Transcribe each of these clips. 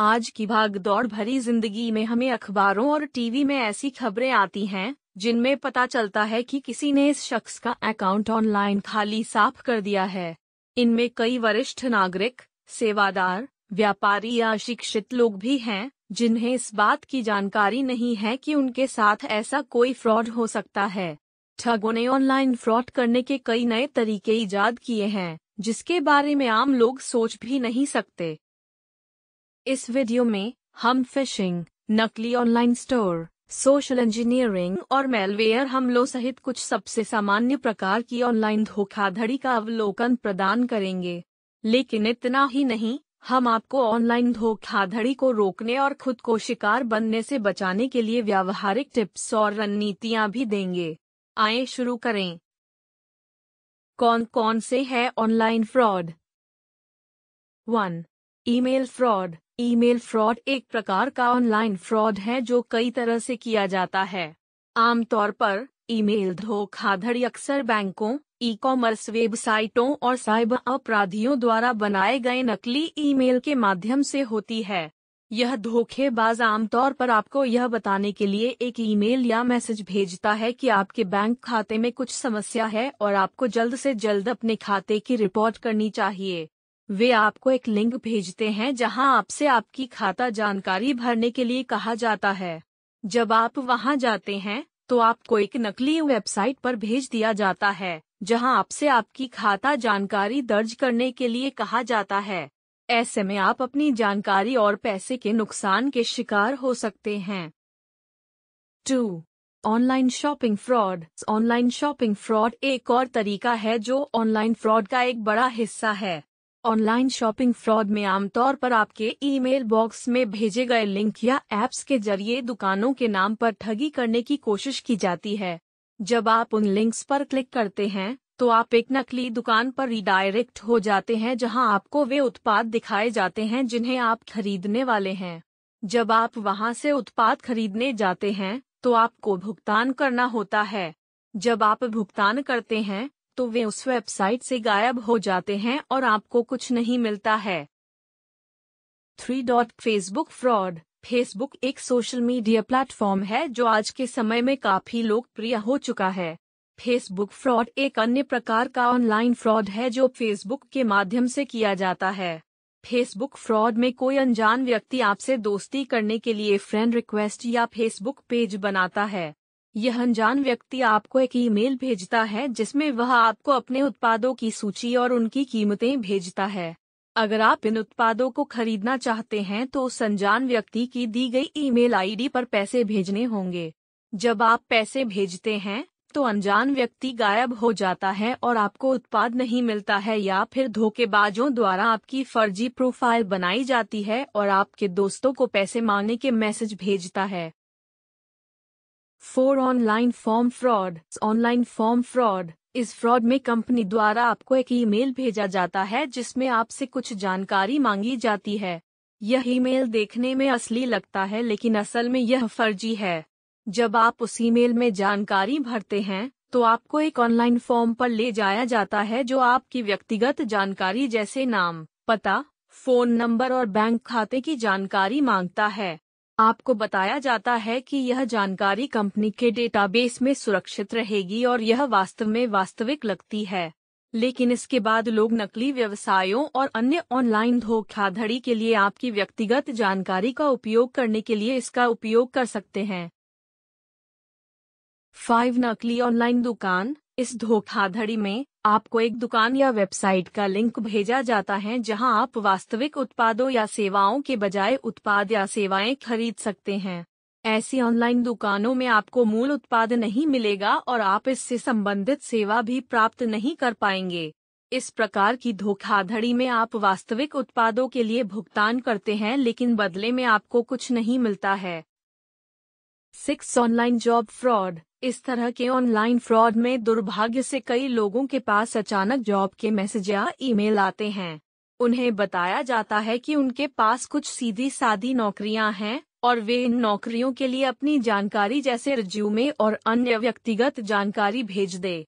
आज की भाग दौड़ भरी जिंदगी में हमें अखबारों और टीवी में ऐसी खबरें आती हैं जिनमें पता चलता है कि किसी ने इस शख्स का अकाउंट ऑनलाइन खाली साफ कर दिया है इनमें कई वरिष्ठ नागरिक सेवादार व्यापारी या शिक्षित लोग भी हैं जिन्हें इस बात की जानकारी नहीं है कि उनके साथ ऐसा कोई फ्रॉड हो सकता है ठगों ने ऑनलाइन फ्रॉड करने के कई नए तरीके ईजाद किए हैं जिसके बारे में आम लोग सोच भी नहीं सकते इस वीडियो में हम फिशिंग नकली ऑनलाइन स्टोर सोशल इंजीनियरिंग और मेलवेयर हमलों सहित कुछ सबसे सामान्य प्रकार की ऑनलाइन धोखाधड़ी का अवलोकन प्रदान करेंगे लेकिन इतना ही नहीं हम आपको ऑनलाइन धोखाधड़ी को रोकने और खुद को शिकार बनने से बचाने के लिए व्यावहारिक टिप्स और रणनीतियां भी देंगे आए शुरू करें कौन कौन से है online fraud one email fraud email fraud एक प्रकार का ऑनलाइन फ्रॉड है जो कई तरह से किया जाता है आमतौर पर ईमेल धोखाधड़ी अक्सर बैंकों ई कॉमर्स वेबसाइटों और साइबर अपराधियों द्वारा बनाए गए नकली ईमेल के माध्यम से होती है यह धोखेबाज आमतौर पर आपको यह बताने के लिए एक ईमेल या मैसेज भेजता है कि आपके बैंक खाते में कुछ समस्या है और आपको जल्द से जल्द अपने खाते की रिपोर्ट करनी चाहिए वे आपको एक लिंक भेजते हैं जहां आपसे आपकी खाता जानकारी भरने के लिए कहा जाता है जब आप वहां जाते हैं तो आपको एक नकली वेबसाइट पर भेज दिया जाता है जहां आपसे आपकी खाता जानकारी दर्ज करने के लिए कहा जाता है ऐसे में आप अपनी जानकारी और पैसे के नुकसान के शिकार हो सकते हैं two online shopping fraud online shopping fraud एक और तरीका है जो ऑनलाइन फ्रॉड का एक बड़ा हिस्सा है ऑनलाइन शॉपिंग फ्रॉड में आमतौर पर आपके ईमेल बॉक्स में भेजे गए लिंक या ऐप्स के जरिए दुकानों के नाम पर ठगी करने की कोशिश की जाती है जब आप उन लिंक्स पर क्लिक करते हैं तो आप एक नकली दुकान पर रिडायरेक्ट हो जाते हैं जहां आपको वे उत्पाद दिखाए जाते हैं जिन्हें आप खरीदने वाले हैं जब आप वहां से उत्पाद खरीदने जाते हैं तो आपको भुगतान करना होता है जब आप भुगतान करते हैं तो वे उस वेबसाइट से गायब हो जाते हैं और आपको कुछ नहीं मिलता है three dot Facebook fraud Facebook एक सोशल मीडिया प्लेटफॉर्म है जो आज के समय में काफी लोकप्रिय हो चुका है फेसबुक फ्रॉड एक अन्य प्रकार का ऑनलाइन फ्रॉड है जो फेसबुक के माध्यम से किया जाता है फेसबुक फ्रॉड में कोई अनजान व्यक्ति आपसे दोस्ती करने के लिए फ्रेंड रिक्वेस्ट या फेसबुक पेज बनाता है यह अनजान व्यक्ति आपको एक ईमेल भेजता है जिसमें वह आपको अपने उत्पादों की सूची और उनकी कीमतें भेजता है अगर आप इन उत्पादों को खरीदना चाहते हैं तो उस अनजान व्यक्ति की दी गई ईमेल आईडी पर पैसे भेजने होंगे जब आप पैसे भेजते हैं तो अनजान व्यक्ति गायब हो जाता है और आपको उत्पाद नहीं मिलता है या फिर धोखेबाजों द्वारा आपकी फर्जी प्रोफाइल बनाई जाती है और आपके दोस्तों को पैसे मांगने के मैसेज भेजता है four online form fraud online form fraud इस फ्रॉड में कंपनी द्वारा आपको एक ईमेल भेजा जाता है जिसमें आपसे कुछ जानकारी मांगी जाती है यह ईमेल देखने में असली लगता है लेकिन असल में यह फर्जी है जब आप उस ईमेल में जानकारी भरते हैं तो आपको एक ऑनलाइन फॉर्म पर ले जाया जाता है जो आपकी व्यक्तिगत जानकारी जैसे नाम पता फोन नंबर और बैंक खाते की जानकारी मांगता है आपको बताया जाता है कि यह जानकारी कंपनी के डेटाबेस में सुरक्षित रहेगी और यह वास्तव में वास्तविक लगती है लेकिन इसके बाद लोग नकली व्यवसायों और अन्य ऑनलाइन धोखाधड़ी के लिए आपकी व्यक्तिगत जानकारी का उपयोग करने के लिए इसका उपयोग कर सकते हैं फाइव नकली ऑनलाइन दुकान इस धोखाधड़ी में आपको एक दुकान या वेबसाइट का लिंक भेजा जाता है जहां आप वास्तविक उत्पादों या सेवाओं के बजाय उत्पाद या सेवाएं खरीद सकते हैं ऐसी ऑनलाइन दुकानों में आपको मूल उत्पाद नहीं मिलेगा और आप इससे संबंधित सेवा भी प्राप्त नहीं कर पाएंगे इस प्रकार की धोखाधड़ी में आप वास्तविक उत्पादों के लिए भुगतान करते हैं लेकिन बदले में आपको कुछ नहीं मिलता है सिक्स ऑनलाइन जॉब फ्रॉड इस तरह के ऑनलाइन फ्रॉड में दुर्भाग्य से कई लोगों के पास अचानक जॉब के मैसेज या ईमेल आते हैं उन्हें बताया जाता है कि उनके पास कुछ सीधी सादी नौकरियां हैं और वे इन नौकरियों के लिए अपनी जानकारी जैसे रिज्यूमे और अन्य व्यक्तिगत जानकारी भेज दे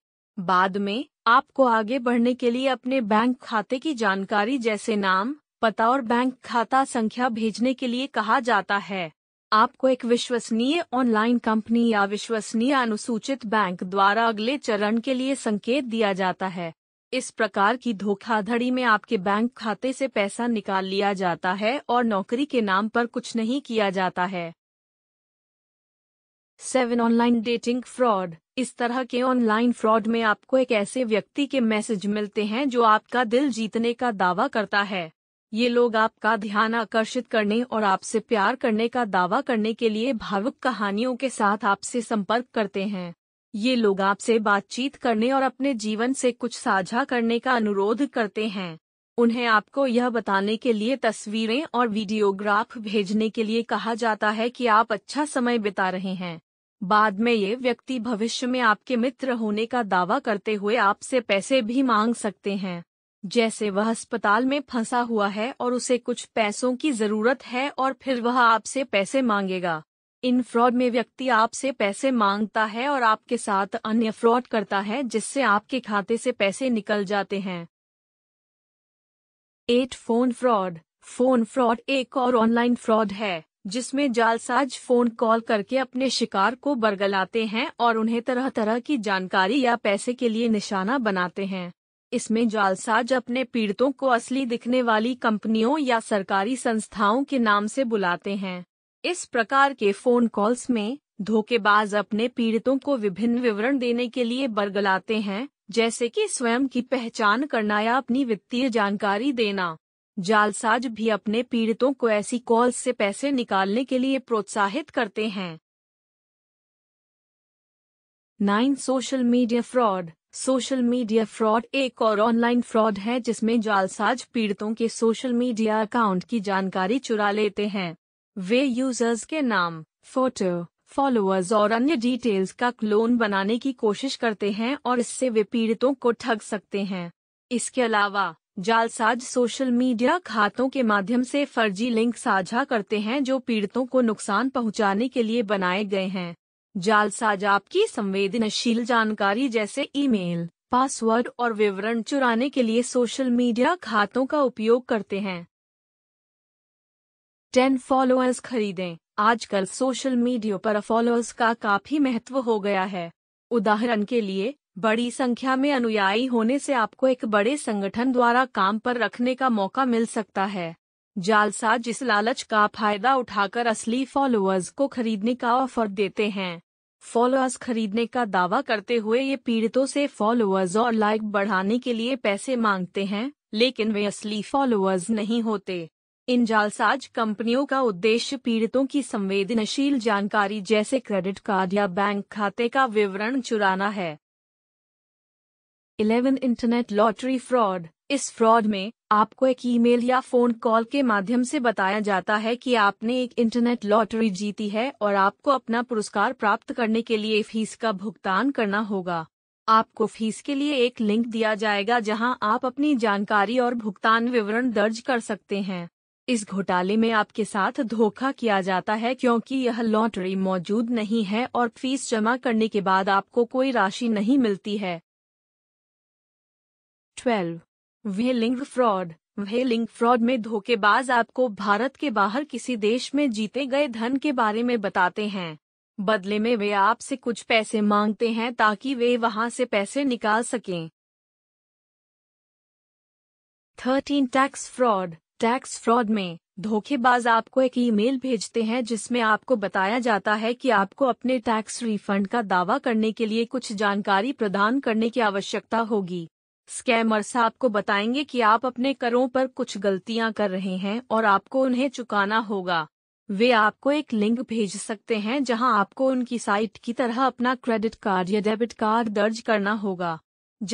बाद में आपको आगे बढ़ने के लिए अपने बैंक खाते की जानकारी जैसे नाम पता और बैंक खाता संख्या भेजने के लिए कहा जाता है आपको एक विश्वसनीय ऑनलाइन कंपनी या विश्वसनीय अनुसूचित बैंक द्वारा अगले चरण के लिए संकेत दिया जाता है इस प्रकार की धोखाधड़ी में आपके बैंक खाते से पैसा निकाल लिया जाता है और नौकरी के नाम पर कुछ नहीं किया जाता है सेवन ऑनलाइन डेटिंग फ्रॉड इस तरह के ऑनलाइन फ्रॉड में आपको एक ऐसे व्यक्ति के मैसेज मिलते हैं जो आपका दिल जीतने का दावा करता है ये लोग आपका ध्यान आकर्षित करने और आपसे प्यार करने का दावा करने के लिए भावुक कहानियों के साथ आपसे संपर्क करते हैं ये लोग आपसे बातचीत करने और अपने जीवन से कुछ साझा करने का अनुरोध करते हैं उन्हें आपको यह बताने के लिए तस्वीरें और वीडियोग्राफ भेजने के लिए कहा जाता है कि आप अच्छा समय बिता रहे हैं बाद में ये व्यक्ति भविष्य में आपके मित्र होने का दावा करते हुए आपसे पैसे भी मांग सकते हैं जैसे वह अस्पताल में फंसा हुआ है और उसे कुछ पैसों की जरूरत है और फिर वह आपसे पैसे मांगेगा इन फ्रॉड में व्यक्ति आपसे पैसे मांगता है और आपके साथ अन्य फ्रॉड करता है जिससे आपके खाते से पैसे निकल जाते हैं eight phone fraud phone fraud एक और ऑनलाइन फ्रॉड है जिसमें जालसाज फोन कॉल करके अपने शिकार को बरगलाते हैं और उन्हें तरह तरह की जानकारी या पैसे के लिए निशाना बनाते हैं इसमें जालसाज अपने पीड़ितों को असली दिखने वाली कंपनियों या सरकारी संस्थाओं के नाम से बुलाते हैं इस प्रकार के फोन कॉल्स में धोखेबाज अपने पीड़ितों को विभिन्न विवरण देने के लिए बरगलाते हैं जैसे कि स्वयं की पहचान करना या अपनी वित्तीय जानकारी देना जालसाज भी अपने पीड़ितों को ऐसी कॉल से पैसे निकालने के लिए प्रोत्साहित करते हैं nine social media fraud social media fraud एक और ऑनलाइन फ्रॉड है जिसमें जालसाज पीड़ितों के सोशल मीडिया अकाउंट की जानकारी चुरा लेते हैं वे यूजर्स के नाम फोटो फॉलोअर्स और अन्य डिटेल्स का क्लोन बनाने की कोशिश करते हैं और इससे वे पीड़ितों को ठग सकते हैं इसके अलावा जालसाज सोशल मीडिया खातों के माध्यम से फर्जी लिंक साझा करते हैं जो पीड़ितों को नुकसान पहुंचाने के लिए बनाए गए हैं जालसाज आपकी संवेदनशील जानकारी जैसे ईमेल पासवर्ड और विवरण चुराने के लिए सोशल मीडिया खातों का उपयोग करते हैं टेन फॉलोअर्स खरीदें आजकल सोशल मीडिया पर फॉलोअर्स का काफी महत्व हो गया है उदाहरण के लिए बड़ी संख्या में अनुयायी होने से आपको एक बड़े संगठन द्वारा काम पर रखने का मौका मिल सकता है जालसाज इस लालच का फायदा उठाकर असली फॉलोअर्स को खरीदने का ऑफर देते हैं फॉलोअर्स खरीदने का दावा करते हुए ये पीड़ितों से फॉलोअर्स और लाइक बढ़ाने के लिए पैसे मांगते हैं लेकिन वे असली फॉलोअर्स नहीं होते इन जालसाज कंपनियों का उद्देश्य पीड़ितों की संवेदनशील जानकारी जैसे क्रेडिट कार्ड या बैंक खाते का विवरण चुराना है इलेवन इंटरनेट लॉटरी फ्रॉड इस फ्रॉड में आपको एक ईमेल या फोन कॉल के माध्यम से बताया जाता है कि आपने एक इंटरनेट लॉटरी जीती है और आपको अपना पुरस्कार प्राप्त करने के लिए फीस का भुगतान करना होगा आपको फीस के लिए एक लिंक दिया जाएगा जहां आप अपनी जानकारी और भुगतान विवरण दर्ज कर सकते हैं इस घोटाले में आपके साथ धोखा किया जाता है क्योंकि यह लॉटरी मौजूद नहीं है और फीस जमा करने के बाद आपको कोई राशि नहीं मिलती है twelve whaling fraud whaling fraud में धोखेबाज आपको भारत के बाहर किसी देश में जीते गए धन के बारे में बताते हैं बदले में वे आपसे कुछ पैसे मांगते हैं ताकि वे वहां से पैसे निकाल सकें thirteen tax fraud tax fraud में धोखेबाज आपको एक ईमेल भेजते हैं जिसमें आपको बताया जाता है कि आपको अपने टैक्स रिफंड का दावा करने के लिए कुछ जानकारी प्रदान करने की आवश्यकता होगी स्कैमर्स आपको बताएंगे कि आप अपने करों पर कुछ गलतियां कर रहे हैं और आपको उन्हें चुकाना होगा वे आपको एक लिंक भेज सकते हैं जहां आपको उनकी साइट की तरह अपना क्रेडिट कार्ड या डेबिट कार्ड दर्ज करना होगा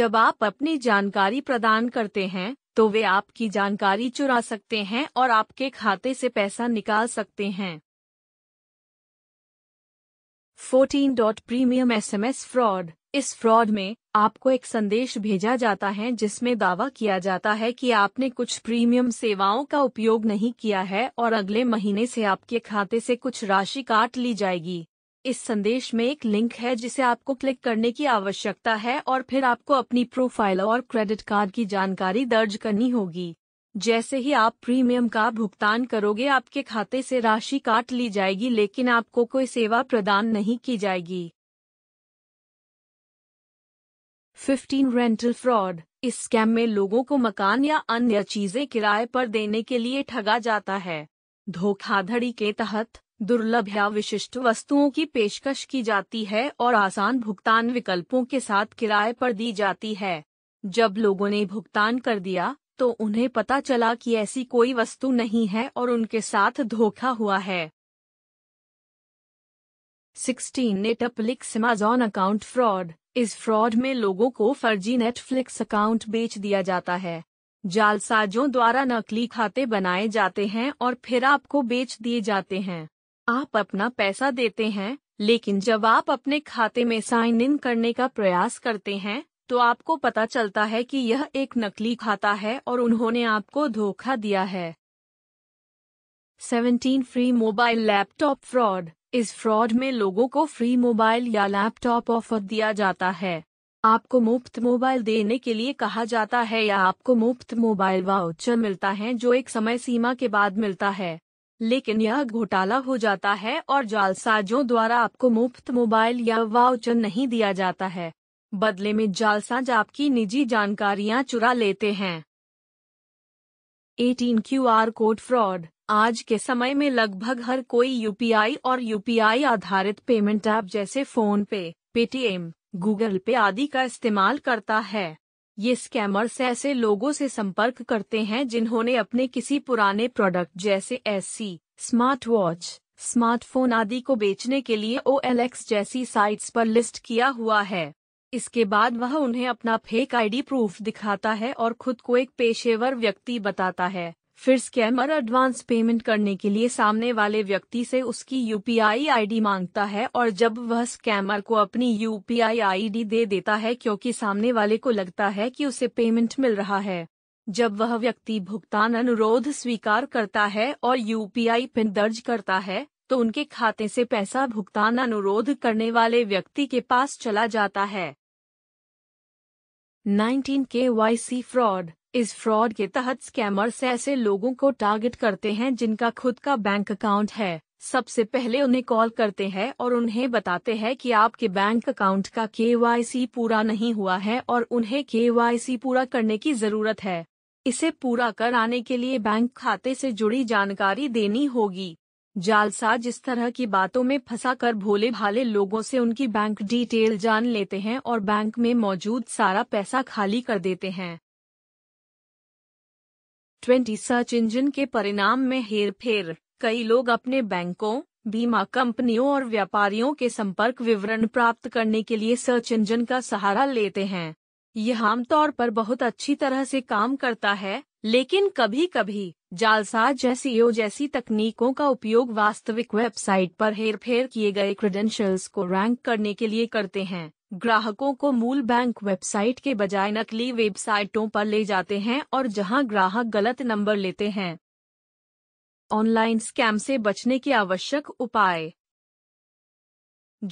जब आप अपनी जानकारी प्रदान करते हैं तो वे आपकी जानकारी चुरा सकते हैं और आपके खाते से पैसा निकाल सकते हैं fourteen dot premium S M S fraud इस फ्रॉड में आपको एक संदेश भेजा जाता है जिसमें दावा किया जाता है कि आपने कुछ प्रीमियम सेवाओं का उपयोग नहीं किया है और अगले महीने से आपके खाते से कुछ राशि काट ली जाएगी इस संदेश में एक लिंक है जिसे आपको क्लिक करने की आवश्यकता है और फिर आपको अपनी प्रोफाइल और क्रेडिट कार्ड की जानकारी दर्ज करनी होगी जैसे ही आप प्रीमियम का भुगतान करोगे आपके खाते से राशि काट ली जाएगी लेकिन आपको कोई सेवा प्रदान नहीं की जाएगी 15 रेंटल फ्रॉड इस स्कैम में लोगों को मकान या अन्य चीजें किराए पर देने के लिए ठगा जाता है धोखाधड़ी के तहत दुर्लभ या विशिष्ट वस्तुओं की पेशकश की जाती है और आसान भुगतान विकल्पों के साथ किराए पर दी जाती है जब लोगों ने भुगतान कर दिया तो उन्हें पता चला कि ऐसी कोई वस्तु नहीं है और उनके साथ धोखा हुआ है 16 नेटफ्लिक्स अमेजॉन अकाउंट फ्रॉड इस फ्रॉड में लोगों को फर्जी नेटफ्लिक्स अकाउंट बेच दिया जाता है जालसाजों द्वारा नकली खाते बनाए जाते हैं और फिर आपको बेच दिए जाते हैं आप अपना पैसा देते हैं लेकिन जब आप अपने खाते में साइन इन करने का प्रयास करते हैं तो आपको पता चलता है कि यह एक नकली खाता है और उन्होंने आपको धोखा दिया है 17 फ्री मोबाइल लैपटॉप फ्रॉड इस फ्रॉड में लोगों को फ्री मोबाइल या लैपटॉप ऑफर दिया जाता है आपको मुफ्त मोबाइल देने के लिए कहा जाता है या आपको मुफ्त मोबाइल वाउचर मिलता है जो एक समय सीमा के बाद मिलता है लेकिन यह घोटाला हो जाता है और जालसाजों द्वारा आपको मुफ्त मोबाइल या वाउचर नहीं दिया जाता है बदले में जालसाज आपकी निजी जानकारियां चुरा लेते हैं 18 क्यू आर कोड फ्रॉड आज के समय में लगभग हर कोई यूपीआई और यूपीआई आधारित पेमेंट ऐप जैसे PhonePe Paytm Google Pay आदि का इस्तेमाल करता है ये स्कैमर्स ऐसे लोगों से संपर्क करते हैं जिन्होंने अपने किसी पुराने प्रोडक्ट जैसे एसी स्मार्ट वॉच स्मार्टफोन आदि को बेचने के लिए ओ जैसी साइट्स पर लिस्ट किया हुआ है इसके बाद वह उन्हें अपना फेक आईडी प्रूफ दिखाता है और खुद को एक पेशेवर व्यक्ति बताता है फिर स्कैमर एडवांस पेमेंट करने के लिए सामने वाले व्यक्ति से उसकी यूपीआई आईडी मांगता है और जब वह स्कैमर को अपनी यूपीआई आईडी दे देता है क्योंकि सामने वाले को लगता है कि उसे पेमेंट मिल रहा है जब वह व्यक्ति भुगतान अनुरोध स्वीकार करता है और यूपीआई पिन दर्ज करता है तो उनके खाते से पैसा भुगतान अनुरोध करने वाले व्यक्ति के पास चला जाता है 19 के वाई सी फ्रॉड इस फ्रॉड के तहत स्कैमर्स ऐसे लोगों को टारगेट करते हैं जिनका खुद का बैंक अकाउंट है सबसे पहले उन्हें कॉल करते हैं और उन्हें बताते हैं कि आपके बैंक अकाउंट का के पूरा नहीं हुआ है और उन्हें के पूरा करने की जरूरत है इसे पूरा कराने के लिए बैंक खाते से जुड़ी जानकारी देनी होगी जालसाज इस तरह की बातों में फंसा कर भोले भाले लोगों से उनकी बैंक डिटेल जान लेते हैं और बैंक में मौजूद सारा पैसा खाली कर देते हैं ट्वेंटी सर्च इंजन के परिणाम में हेर फेर कई लोग अपने बैंकों बीमा कंपनियों और व्यापारियों के संपर्क विवरण प्राप्त करने के लिए सर्च इंजन का सहारा लेते हैं यह आमतौर पर बहुत अच्छी तरह से काम करता है लेकिन कभी कभी जालसाज एसईओ जैसी तकनीकों का उपयोग वास्तविक वेबसाइट पर हेरफेर किए गए क्रेडेंशियल्स को रैंक करने के लिए करते हैं ग्राहकों को मूल बैंक वेबसाइट के बजाय नकली वेबसाइटों पर ले जाते हैं और जहां ग्राहक गलत नंबर लेते हैं ऑनलाइन स्कैम से बचने के आवश्यक उपाय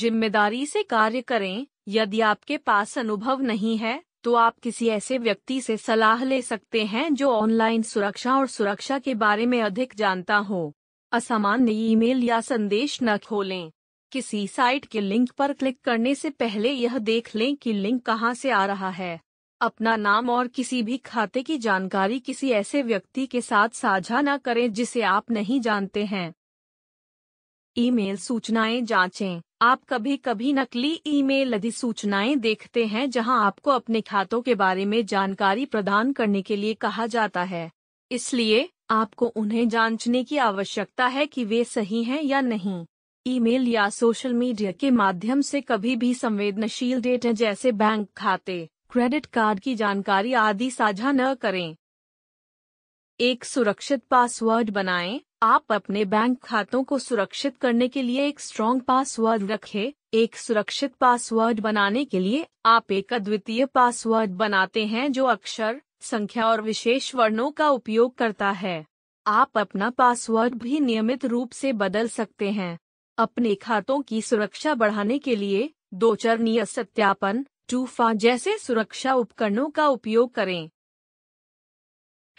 जिम्मेदारी से कार्य करें यदि आपके पास अनुभव नहीं है तो आप किसी ऐसे व्यक्ति से सलाह ले सकते हैं जो ऑनलाइन सुरक्षा और सुरक्षा के बारे में अधिक जानता हो असामान्य ईमेल या संदेश न खोलें किसी साइट के लिंक पर क्लिक करने से पहले यह देख लें कि लिंक कहां से आ रहा है अपना नाम और किसी भी खाते की जानकारी किसी ऐसे व्यक्ति के साथ साझा न करें जिसे आप नहीं जानते हैं ईमेल सूचनाएं जांचें आप कभी कभी नकली ईमेल अधिसूचनाएं देखते हैं जहां आपको अपने खातों के बारे में जानकारी प्रदान करने के लिए कहा जाता है इसलिए आपको उन्हें जांचने की आवश्यकता है कि वे सही हैं या नहीं ईमेल या सोशल मीडिया के माध्यम से कभी भी संवेदनशील डेटा जैसे बैंक खाते क्रेडिट कार्ड की जानकारी आदि साझा न करें एक सुरक्षित पासवर्ड बनाएं। आप अपने बैंक खातों को सुरक्षित करने के लिए एक स्ट्रॉन्ग पासवर्ड रखें। एक सुरक्षित पासवर्ड बनाने के लिए आप एक अद्वितीय पासवर्ड बनाते हैं जो अक्षर संख्या और विशेष वर्णों का उपयोग करता है आप अपना पासवर्ड भी नियमित रूप से बदल सकते हैं अपने खातों की सुरक्षा बढ़ाने के लिए दो चरणीय सत्यापन टूफा जैसे सुरक्षा उपकरणों का उपयोग करें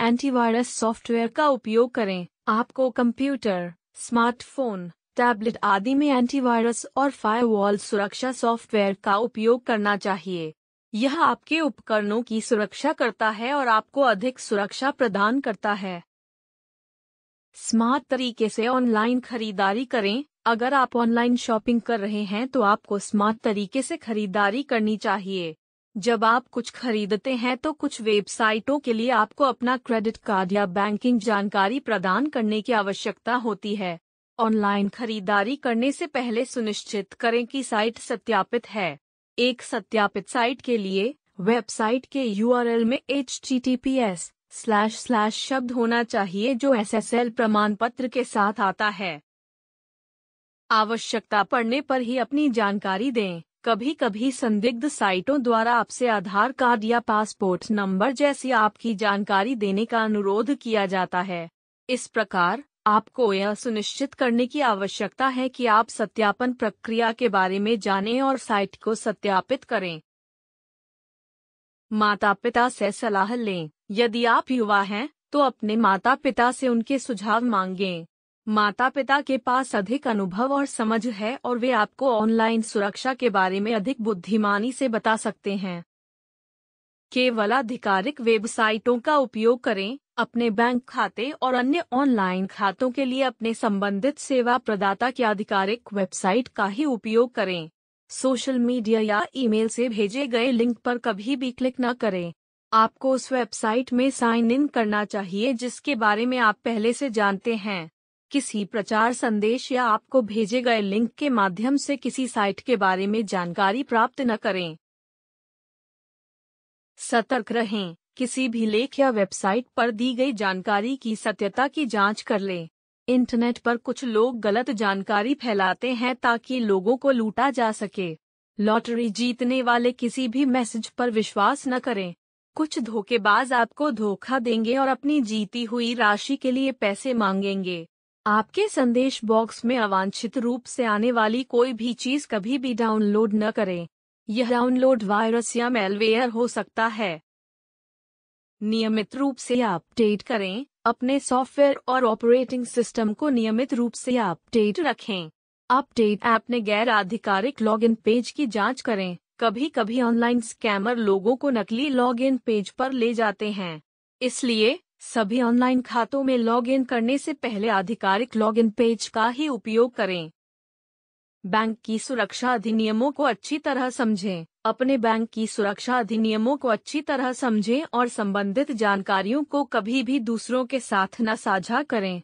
एंटीवायरस सॉफ्टवेयर का उपयोग करें आपको कंप्यूटर स्मार्टफोन टैबलेट आदि में एंटीवायरस और फायरवॉल सुरक्षा सॉफ्टवेयर का उपयोग करना चाहिए यह आपके उपकरणों की सुरक्षा करता है और आपको अधिक सुरक्षा प्रदान करता है स्मार्ट तरीके से ऑनलाइन खरीदारी करें अगर आप ऑनलाइन शॉपिंग कर रहे हैं तो आपको स्मार्ट तरीके से खरीदारी करनी चाहिए जब आप कुछ खरीदते हैं तो कुछ वेबसाइटों के लिए आपको अपना क्रेडिट कार्ड या बैंकिंग जानकारी प्रदान करने की आवश्यकता होती है ऑनलाइन खरीदारी करने से पहले सुनिश्चित करें कि साइट सत्यापित है एक सत्यापित साइट के लिए वेबसाइट के यू में एच स्लैश स्लैश शब्द होना चाहिए जो एस एल प्रमाण पत्र के साथ आता है आवश्यकता पड़ने पर ही अपनी जानकारी दें कभी कभी संदिग्ध साइटों द्वारा आपसे आधार कार्ड या पासपोर्ट नंबर जैसी आपकी जानकारी देने का अनुरोध किया जाता है इस प्रकार आपको यह सुनिश्चित करने की आवश्यकता है कि आप सत्यापन प्रक्रिया के बारे में जानें और साइट को सत्यापित करें माता पिता से सलाह लें यदि आप युवा हैं तो अपने माता पिता से उनके सुझाव मांगें माता पिता के पास अधिक अनुभव और समझ है और वे आपको ऑनलाइन सुरक्षा के बारे में अधिक बुद्धिमानी से बता सकते हैं केवल आधिकारिक वेबसाइटों का उपयोग करें अपने बैंक खाते और अन्य ऑनलाइन खातों के लिए अपने संबंधित सेवा प्रदाता की आधिकारिक वेबसाइट का ही उपयोग करें सोशल मीडिया या ईमेल से भेजे गए लिंक पर कभी भी क्लिक न करें आपको उस वेबसाइट में साइन इन करना चाहिए जिसके बारे में आप पहले से जानते हैं किसी प्रचार संदेश या आपको भेजे गए लिंक के माध्यम से किसी साइट के बारे में जानकारी प्राप्त न करें सतर्क रहें किसी भी लेख या वेबसाइट पर दी गई जानकारी की सत्यता की जांच कर लें इंटरनेट पर कुछ लोग गलत जानकारी फैलाते हैं ताकि लोगों को लूटा जा सके लॉटरी जीतने वाले किसी भी मैसेज पर विश्वास न करें कुछ धोखेबाज आपको धोखा देंगे और अपनी जीती हुई राशि के लिए पैसे मांगेंगे आपके संदेश बॉक्स में अवांछित रूप से आने वाली कोई भी चीज कभी भी डाउनलोड न करें यह डाउनलोड वायरस या मेलवेयर हो सकता है नियमित रूप से अपडेट करें अपने सॉफ्टवेयर और ऑपरेटिंग सिस्टम को नियमित रूप से अपडेट रखें अपडेट ऐप ने गैर आधिकारिक लॉगिन पेज की जांच करें कभी कभी ऑनलाइन स्कैमर लोगों को नकली लॉगिन पेज पर ले जाते हैं इसलिए सभी ऑनलाइन खातों में लॉगिन करने से पहले आधिकारिक लॉगिन पेज का ही उपयोग करें बैंक की सुरक्षा अधिनियमों को अच्छी तरह समझें अपने बैंक की सुरक्षा अधिनियमों को अच्छी तरह समझें और संबंधित जानकारियों को कभी भी दूसरों के साथ न साझा करें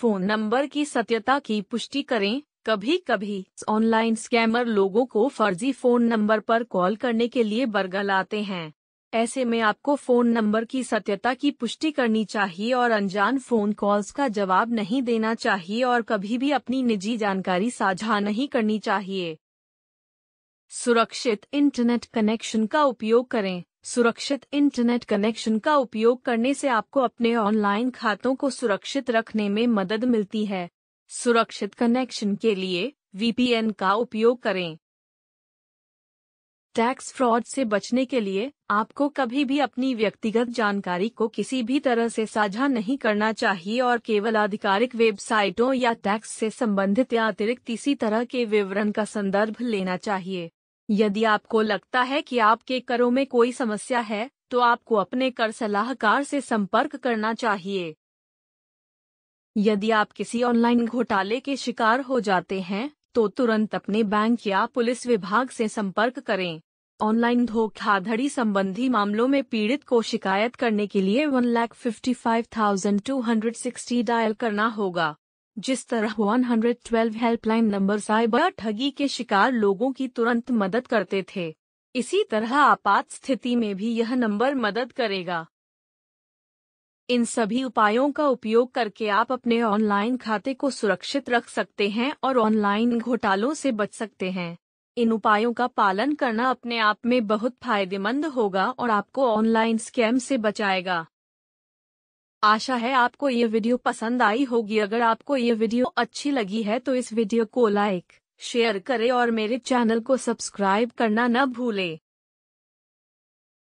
फोन नंबर की सत्यता की पुष्टि करें कभी कभी ऑनलाइन स्कैमर लोगों को फर्जी फोन नंबर पर कॉल करने के लिए बरगलाते हैं ऐसे में आपको फोन नंबर की सत्यता की पुष्टि करनी चाहिए और अनजान फोन कॉल्स का जवाब नहीं देना चाहिए और कभी भी अपनी निजी जानकारी साझा नहीं करनी चाहिए सुरक्षित इंटरनेट कनेक्शन का उपयोग करें सुरक्षित इंटरनेट कनेक्शन का उपयोग करने से आपको अपने ऑनलाइन खातों को सुरक्षित रखने में मदद मिलती है सुरक्षित कनेक्शन के लिए वीपीएन का उपयोग करें टैक्स फ्रॉड से बचने के लिए आपको कभी भी अपनी व्यक्तिगत जानकारी को किसी भी तरह से साझा नहीं करना चाहिए और केवल आधिकारिक वेबसाइटों या टैक्स से संबंधित या अतिरिक्त इसी तरह के विवरण का संदर्भ लेना चाहिए यदि आपको लगता है कि आपके करों में कोई समस्या है तो आपको अपने कर सलाहकार से संपर्क करना चाहिए यदि आप किसी ऑनलाइन घोटाले के शिकार हो जाते हैं तो तुरंत अपने बैंक या पुलिस विभाग से संपर्क करें ऑनलाइन धोखाधड़ी संबंधी मामलों में पीड़ित को शिकायत करने के लिए one lakh fifty five thousand two hundred sixty dial करना होगा जिस तरह 112 हेल्पलाइन नंबर साइबर ठगी के शिकार लोगों की तुरंत मदद करते थे इसी तरह आपात स्थिति में भी यह नंबर मदद करेगा इन सभी उपायों का उपयोग करके आप अपने ऑनलाइन खाते को सुरक्षित रख सकते हैं और ऑनलाइन घोटालों से बच सकते हैं इन उपायों का पालन करना अपने आप में बहुत फायदेमंद होगा और आपको ऑनलाइन स्कैम से बचाएगा आशा है आपको ये वीडियो पसंद आई होगी अगर आपको ये वीडियो अच्छी लगी है तो इस वीडियो को लाइक शेयर करें और मेरे चैनल को सब्सक्राइब करना न भूलें